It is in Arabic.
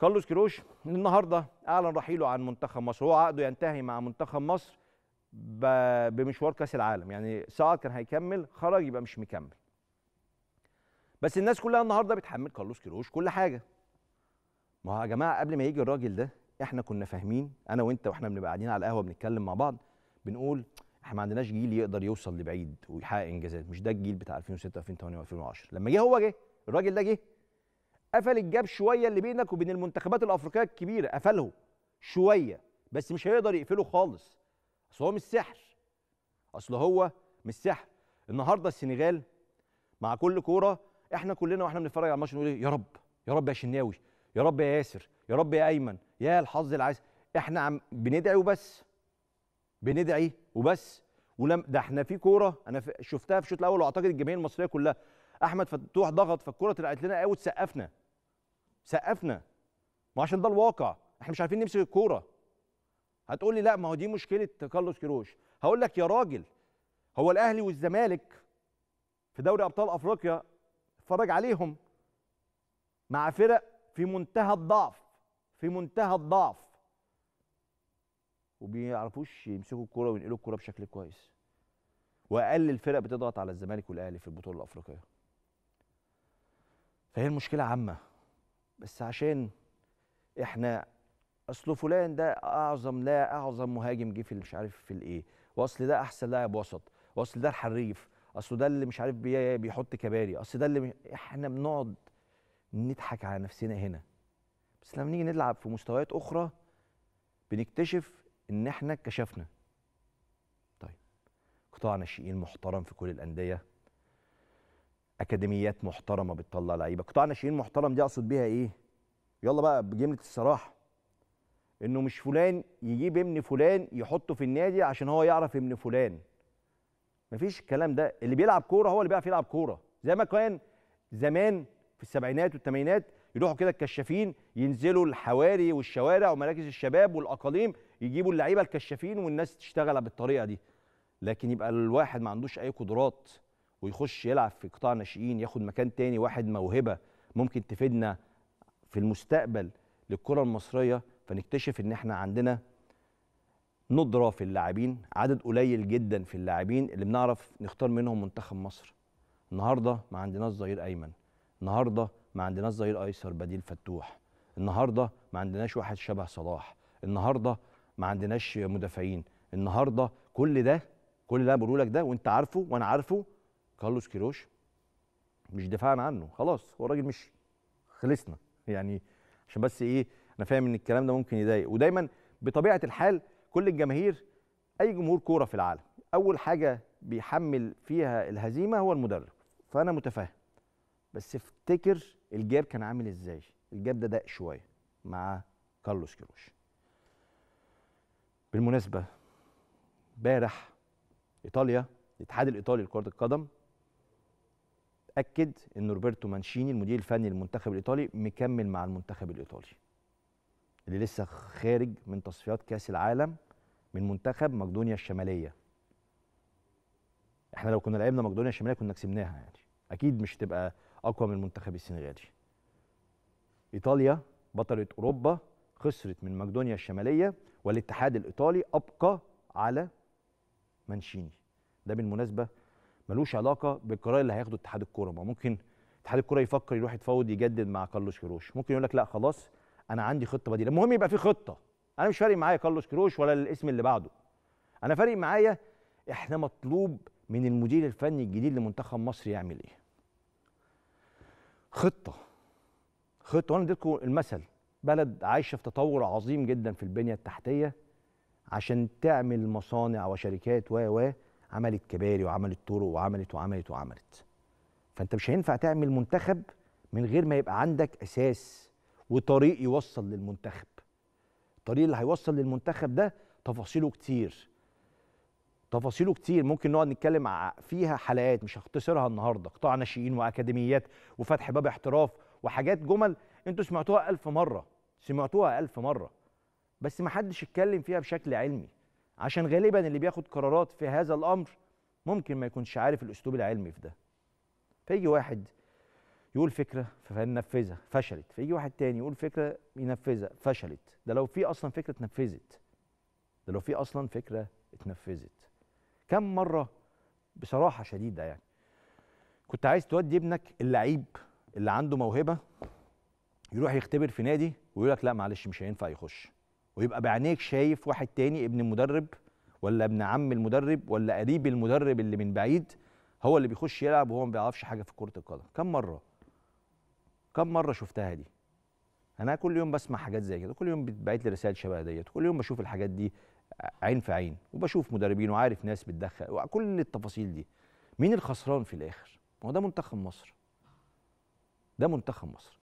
كارلوس كيروش النهارده اعلن رحيله عن منتخب مصر هو عقده ينتهي مع منتخب مصر بمشوار كاس العالم يعني سعد كان هيكمل خرج يبقى مش مكمل بس الناس كلها النهارده بتحمل كارلوس كيروش كل حاجه ما هو يا جماعه قبل ما يجي الراجل ده احنا كنا فاهمين انا وانت واحنا بنبقى قاعدين على القهوه بنتكلم مع بعض بنقول احنا ما عندناش جيل يقدر يوصل لبعيد ويحقق انجازات مش ده الجيل بتاع 2006 2008 2010 لما جه هو جه الراجل ده جه قفل الجاب شويه اللي بينك وبين المنتخبات الافريقيه الكبيره قفله شويه بس مش هيقدر يقفله خالص اصل هو مش سحر اصل هو مش سحر النهارده السنغال مع كل كوره احنا كلنا واحنا بنتفرج على الماتش نقول إيه؟ يا رب يا رب يا شناوي يا رب يا ياسر يا رب يا ايمن يا الحظ العايز احنا عم بندعي وبس بندعي وبس ولم ده احنا في كوره انا شفتها في الشوط الاول واعتقد الجماهير المصريه كلها احمد فتوح ضغط فالكوره طلعت لنا قوي وتسقفنا سقفنا ما عشان ده الواقع احنا مش عارفين نمسك الكوره هتقول لي لا ما هو دي مشكله كارلوس كيروش هقول لك يا راجل هو الاهلي والزمالك في دوري ابطال افريقيا اتفرج عليهم مع فرق في منتهى الضعف في منتهى الضعف وبيعرفوش يمسكوا الكوره وينقلوا الكوره بشكل كويس واقل الفرق بتضغط على الزمالك والاهلي في البطوله الافريقيه فهي المشكله عامه بس عشان احنا اصل فلان ده اعظم لا اعظم مهاجم جه في مش عارف في الايه واصل ده احسن لاعب وسط واصل ده الحريف اصل ده اللي مش عارف بيحط كباري اصل ده اللي احنا بنقعد نضحك على نفسنا هنا بس لما نيجي نلعب في مستويات اخرى بنكتشف ان احنا اكتشفنا طيب قطاع ناشئين محترم في كل الانديه اكاديميات محترمه بتطلع لعيبه قطاع ناشئين محترم دي اقصد بيها ايه يلا بقى بجمله الصراحه انه مش فلان يجيب ابن فلان يحطه في النادي عشان هو يعرف ابن فلان مفيش الكلام ده اللي بيلعب كوره هو اللي بيعرف يلعب كوره زي ما كان زمان في السبعينات والثمانينات يروحوا كده الكشافين ينزلوا الحواري والشوارع ومراكز الشباب والاقاليم يجيبوا اللعيبه الكشافين والناس تشتغل بالطريقه دي لكن يبقى الواحد ما عندوش اي قدرات ويخش يلعب في قطاع ناشئين ياخد مكان تاني واحد موهبه ممكن تفيدنا في المستقبل للكره المصريه فنكتشف ان احنا عندنا ندره في اللاعبين عدد قليل جدا في اللاعبين اللي بنعرف نختار منهم منتخب مصر النهارده ما عندناش ظهير ايمن النهارده ما عندناش ظهير ايسر بديل فتوح النهارده ما عندناش واحد شبه صلاح النهارده ما عندناش مدافعين النهارده كل ده كل اللي انا بقوله لك ده وانت عارفه وانا عارفه كارلوس كيروش مش دفاعا عنه خلاص هو الراجل مشي خلصنا يعني عشان بس ايه انا فاهم ان الكلام ده ممكن يضايق ودايما بطبيعه الحال كل الجماهير اي جمهور كوره في العالم اول حاجه بيحمل فيها الهزيمه هو المدرب فانا متفاهم بس افتكر الجاب كان عامل ازاي الجاب ده دق شويه مع كارلوس كيروش بالمناسبه امبارح ايطاليا الاتحاد الايطالي لكره القدم اكد ان روبرتو مانشيني المدير الفني للمنتخب الايطالي مكمل مع المنتخب الايطالي اللي لسه خارج من تصفيات كاس العالم من منتخب مقدونيا الشماليه احنا لو كنا لعبنا مقدونيا الشماليه كنا كسبناها يعني اكيد مش هتبقى اقوى من المنتخب السنغالي ايطاليا بطله اوروبا خسرت من مقدونيا الشماليه والاتحاد الايطالي ابقى على مانشيني ده بالمناسبه ملوش علاقه بالقرار اللي هياخده اتحاد الكوره ما ممكن اتحاد الكوره يفكر يروح يتفاوض يجدد مع كارلوس كيروش ممكن يقول لك لا خلاص انا عندي خطه بديله المهم يبقى في خطه انا مش فارق معايا كارلوس كيروش ولا الاسم اللي بعده انا فارق معايا احنا مطلوب من المدير الفني الجديد لمنتخب مصر يعمل ايه خطه خطه وانا اديتكم المثل بلد عايشه في تطور عظيم جدا في البنيه التحتيه عشان تعمل مصانع وشركات و و عملت كباري وعملت طرق وعملت وعملت وعملت فانت مش هينفع تعمل منتخب من غير ما يبقى عندك اساس وطريق يوصل للمنتخب الطريق اللي هيوصل للمنتخب ده تفاصيله كتير تفاصيله كتير ممكن نقعد نتكلم فيها حلقات مش هختصرها النهارده قطاع ناشئين واكاديميات وفتح باب احتراف وحاجات جمل انتوا سمعتوها ألف مره سمعتوها ألف مره بس ما حدش اتكلم فيها بشكل علمي عشان غالبا اللي بياخد قرارات في هذا الامر ممكن ما يكونش عارف الاسلوب العلمي في ده فيجي واحد يقول فكره فننفذها فشلت فيجي واحد تاني يقول فكره ينفذها فشلت ده لو في اصلا فكره اتنفذت ده لو في اصلا فكره اتنفذت كم مره بصراحه شديده يعني كنت عايز تودي ابنك اللعيب اللي عنده موهبه يروح يختبر في نادي ويقول لك لا معلش مش هينفع يخش ويبقى بعينيك شايف واحد تاني ابن المدرب ولا ابن عم المدرب ولا قريب المدرب اللي من بعيد هو اللي بيخش يلعب وهو ما بيعرفش حاجه في كره القدم كم مره كم مره شفتها دي انا كل يوم بسمع حاجات زي كده كل يوم بتبعت لي رسائل شبه ديت كل يوم بشوف الحاجات دي عين في عين وبشوف مدربين وعارف ناس بتدخل وكل التفاصيل دي مين الخسران في الاخر ما هو ده منتخب مصر ده منتخب مصر